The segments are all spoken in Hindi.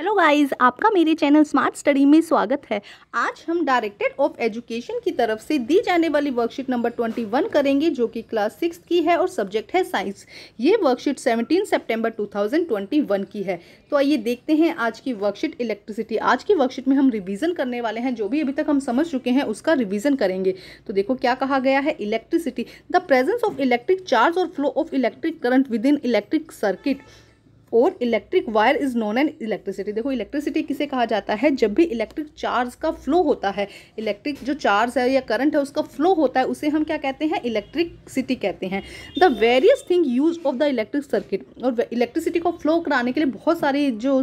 हेलो गाइस आपका मेरे चैनल स्मार्ट स्टडी में स्वागत है आज हम डायरेक्टेड ऑफ एजुकेशन की तरफ से दी जाने वाली वर्कशीट नंबर 21 करेंगे जो कि क्लास सिक्स की है और सब्जेक्ट है साइंस ये वर्कशीट 17 सितंबर 2021 की है तो आइए देखते हैं आज की वर्कशीट इलेक्ट्रिसिटी आज की वर्कशीट में हम रिविज़न करने वाले हैं जो भी अभी तक हम समझ चुके हैं उसका रिविज़न करेंगे तो देखो क्या कहा गया है electricity the presence of electric charge और flow of electric current within electric circuit और electric wire is known an electricity देखो इलेक्ट्रिसिटी किसे कहा जाता है जब भी इलेक्ट्रिक चार्ज का फ्लो होता है इलेक्ट्रिक जो चार्ज है या करंट है उसका फ्लो होता है उसे हम क्या कहते हैं इलेक्ट्रिकसिटी कहते हैं the various thing use of the electric circuit और इलेक्ट्रिसिटी को फ्लो कराने के लिए बहुत सारी जो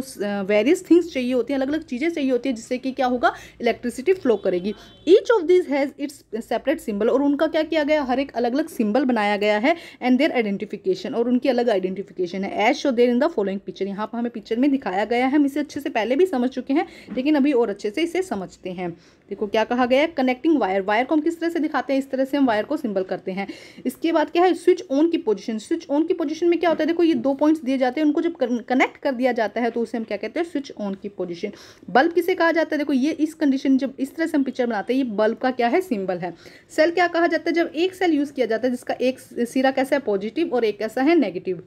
वेरियस थिंग्स चाहिए होती हैं अलग अलग चीज़ें चाहिए होती हैं जिससे कि क्या होगा इलेक्ट्रिसिटी फ्लो करेगी each of this has its separate symbol और उनका क्या किया गया हर एक अलग अलग सिंबल बनाया गया है एंड देयर आइडेंटिफिकेशन और उनकी अलग आइडेंटिफिकेशन है as show there in the following picture यहाँ पर हमें पिक्चर में दिखाया गया है हम इसे अच्छे से पहले भी समझ चुके हैं लेकिन अभी और अच्छे से इसे समझते हैं देखो क्या कहा गया है कनेक्टिंग वायर वायर को हम किस तरह से दिखाते हैं इस तरह से हम वायर को सिंबल करते हैं इसके बाद क्या है स्विच ऑन की पोजिशन स्विच ऑन की पोजिशन में क्या होता है देखो ये दो पॉइंट्स दिए जाते हैं उनको जब कनेक्ट कर दिया जाता है तो उसे हम क्या कहते हैं स्विच ऑन की पोजिशन बल्ब किसे कहा जाता है देखो ये इस कंडीशन जब इस तरह से हम पिक्चर बनाते हैं ये बल्ब का क्या है सिंबल है सेल क्या कहा जाता है जब एक सेल यूज़ किया जाता है जिसका एक सिरा कैसा है पॉजिटिव और एक कैसा है नेगेटिव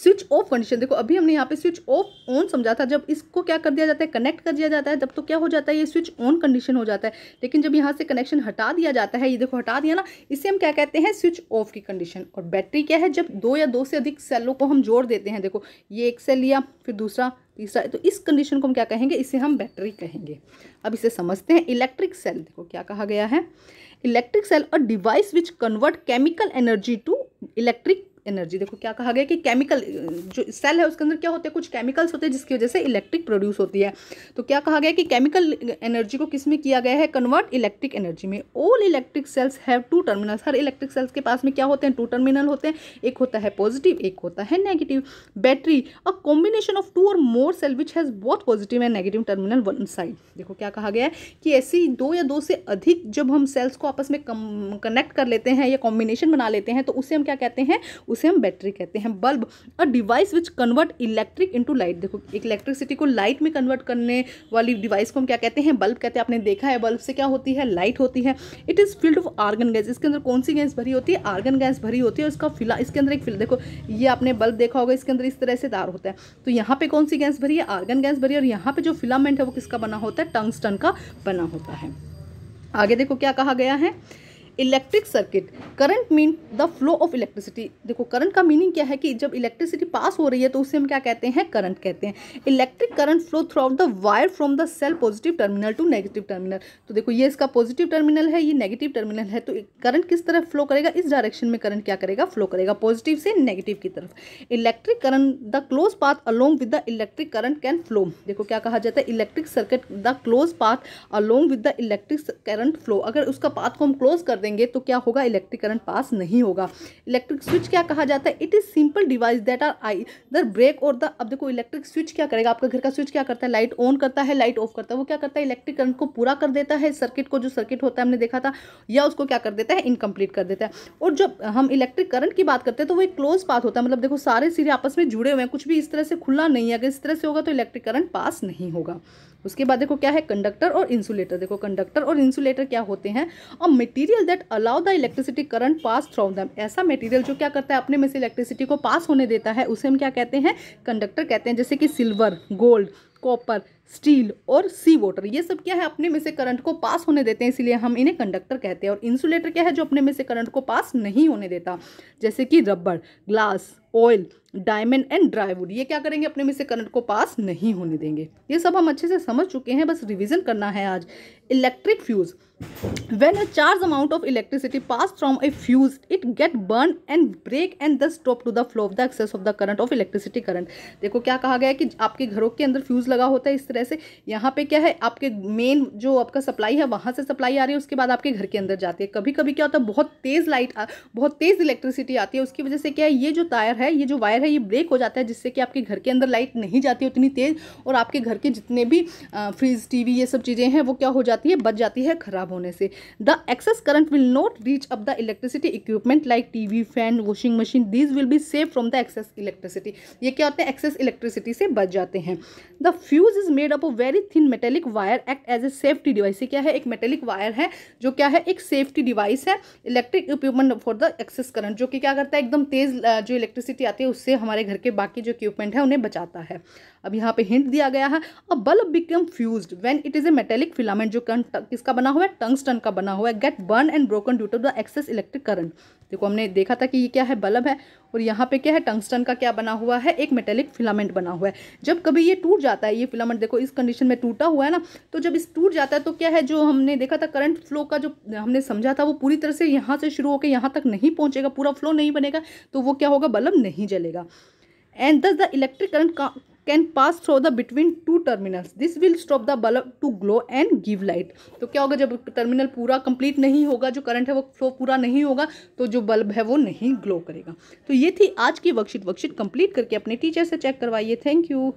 स्विच ऑफ कंडीशन देखो अभी हमने यहाँ पे स्विच ऑफ ऑन समझा था जब इसको क्या कर दिया जाता है कनेक्ट कर दिया जाता है तब तो क्या हो जाता है ये स्विच ऑन कंडीशन हो जाता है लेकिन जब यहाँ से कनेक्शन हटा दिया जाता है ये देखो हटा दिया ना इसे हम क्या कहते हैं स्विच ऑफ की कंडीशन और बैटरी क्या है जब दो या दो से अधिक सेलों को हम जोड़ देते हैं देखो ये एक सेल लिया फिर दूसरा तीसरा तो इस कंडीशन को हम क्या कहेंगे इसे हम बैटरी कहेंगे अब इसे समझते हैं इलेक्ट्रिक सेल देखो क्या कहा गया है इलेक्ट्रिक सेल और device which convert chemical energy to electric energy देखो क्या कहा गया कि केमिकल जो सेल है उसके अंदर क्या होते हैं कुछ केमिकल्स होते हैं जिसकी वजह से इलेक्ट्रिक प्रोड्यूस होती है तो क्या कहा गया कि केमिकल एनर्जी को किस में किया गया है कन्वर्ट इलेक्ट्रिक एनर्जी में all electric cells have two terminals हर इलेक्ट्रिक सेल्स के पास में क्या होते हैं टू टर्मिनल होते हैं एक होता है पॉजिटिव एक होता है negative battery a combination of two और more cell which has both positive and negative terminal one side देखो क्या कहा गया है कि ऐसी दो या दो से अधिक जब हम सेल्स को आपस में कनेक्ट कर लेते हैं या कॉम्बिनेशन बना लेते हैं तो उसे हम क्या कहते हैं उसे हम बैटरी कहते हैं bulb a device which convert electric into light देखो इलेक्ट्रिसिटी को लाइट में कन्वर्ट करने वाली डिवाइस को हम क्या कहते हैं बल्ब कहते हैं आपने देखा है बल्ब से क्या होती है लाइट होती है it is filled of argon gas इसके अंदर कौन सी गैस भरी होती है आर्गन गैस भरी होती है उसका फिला इसके अंदर एक फिल देखो ये आपने बल्ब देखा होगा इसके अंदर इस तरह से दार होता है तो यहाँ पर कौन सी गैस भरी है आर्गन गैस भरी और यहाँ पर जो फिलामेंट है वो किसका बना होता है टंगस्टन का बना होता है आगे देखो क्या कहा गया है electric circuit current mean the flow of electricity देखो करंट का मीनिंग क्या है कि जब इलेक्ट्रिसिटी पास हो रही है तो उसे हम क्या कहते हैं करंट कहते हैं electric current flow throughout the wire from the cell positive terminal to negative terminal तो देखो ये इसका पॉजिटिव टर्मिनल है ये नेगेटिव टर्मिनल है तो करंट किस तरफ फ्लो करेगा इस डायरेक्शन में करंट क्या करेगा फ्लो करेगा पॉजिटिव से नेगेटिव की तरफ electric current the close path along with the electric current can flow देखो क्या कहा जाता है electric circuit the close path along with the electric current flow अगर उसका पाथ को हम क्लोज कर देंगे तो क्या होगा इलेक्ट्रिक करंट पास नहीं होगा इलेक्ट्रिक स्विच क्या कहा जाता है it is simple device that are I there break और द अब देखो इलेक्ट्रिक स्विच क्या करेगा आपका घर का स्विच क्या करता है लाइट ऑन करता है लाइट ऑफ करता है वो क्या करता है इलेक्ट्रिक करंट को पूरा कर देता है सर्किट को जो सर्किट होता है हमने देखा था या उसको क्या कर देता है इनकम्प्लीट कर देता है और जब हम इलेक्ट्रिक करंट की बात करते हैं तो वो एक क्लोज पाथ होता है मतलब देखो सारे सिरे आपस में जुड़े हुए हैं कुछ भी इस तरह से खुला नहीं है अगर इस तरह से होगा तो इलेक्ट्रिक करंट पास नहीं होगा उसके बाद देखो क्या है कंडक्टर और इंसुलेटर देखो कंडक्टर और इंसुलेटर क्या होते हैं और material that allow the electricity current pass through them ऐसा मटेरियल जो क्या करता है अपने में से इलेक्ट्रिसिटी को पास होने देता है उसे हम क्या कहते हैं कंडक्टर कहते हैं जैसे कि सिल्वर गोल्ड कॉपर स्टील और सी वाटर ये सब क्या है अपने में से करंट को पास होने देते हैं इसलिए हम इन्हें कंडक्टर कहते हैं और इंसुलेटर क्या है जो अपने में से करंट को पास नहीं होने देता जैसे कि rubber glass oil diamond and dry wood ये क्या करेंगे अपने में से करंट को पास नहीं होने देंगे ये सब हम अच्छे से समझ चुके हैं बस रिविज़न करना है आज electric fuse when a charged amount of electricity pass from a fuse it get burn and break and thus stop to the flow of the excess of the current of electricity current देखो क्या कहा गया है कि आपके घरों के अंदर फ्यूज़ लगा होता है इस तरह से यहाँ पे क्या है आपके मेन जो आपका सप्लाई है वहाँ से सप्लाई आ रही है उसके बाद आपके घर के अंदर जाती है कभी कभी क्या होता है बहुत तेज़ लाइट बहुत तेज़ इलेक्ट्रिसिटी आती है उसकी वजह से क्या है ये जो टायर है ये जो वायर है ये ब्रेक हो जाता है जिससे कि आपके घर के अंदर लाइट नहीं जाती उतनी तेज़ और आपके घर के जितने भी फ्रिज टी ये सब चीज़ें हैं वो क्या हो जाती है बच जाती है ख़राब होने से the excess current will not reach up the electricity equipment like TV fan washing machine these will be save from the excess electricity ये क्या होते हैं एक्सेस इलेक्ट्रिसिटी से बच जाते हैं the fuse is made up a very thin metallic wire act as a safety device ये क्या है एक मेटेलिक वायर है जो क्या है एक सेफ्टी डिवाइस है electric equipment for the excess current जो कि क्या करता है एकदम तेज़ जो इलेक्ट्रिसिटी आती है उससे हमारे घर के बाकी जो इक्विपमेंट है उन्हें बचाता है अब यहाँ पे हिंट दिया गया है अब bulb become fuse when it is a metallic filament जो किसका बना हुआ है टंगस्टन का बना हुआ है get burn and broken due to the excess electric current देखो हमने देखा था कि ये क्या है बल्ब है और यहाँ पे क्या है टंगस्टन का क्या बना हुआ है एक मेटेलिक फिलामेंट बना हुआ है जब कभी ये टूट जाता है ये फिलामेंट देखो इस कंडीशन में टूटा हुआ है ना तो जब इस टूट जाता है तो क्या है जो हमने देखा था करंट फ्लो का जो हमने समझा था वो पूरी तरह से यहाँ से शुरू होकर यहाँ तक नहीं पहुँचेगा पूरा फ्लो नहीं बनेगा तो वो क्या होगा बल्ब नहीं जलेगा and thus the electric current can pass through the between two terminals this will stop the bulb to glow and give light तो क्या होगा जब टर्मिनल पूरा कंप्लीट नहीं होगा जो करंट है वो फ्लो पूरा नहीं होगा तो जो बल्ब है वो नहीं ग्लो करेगा तो ये थी आज की वर्कशीट वर्कशीट कंप्लीट करके अपने टीचर से चेक करवाइए थैंक यू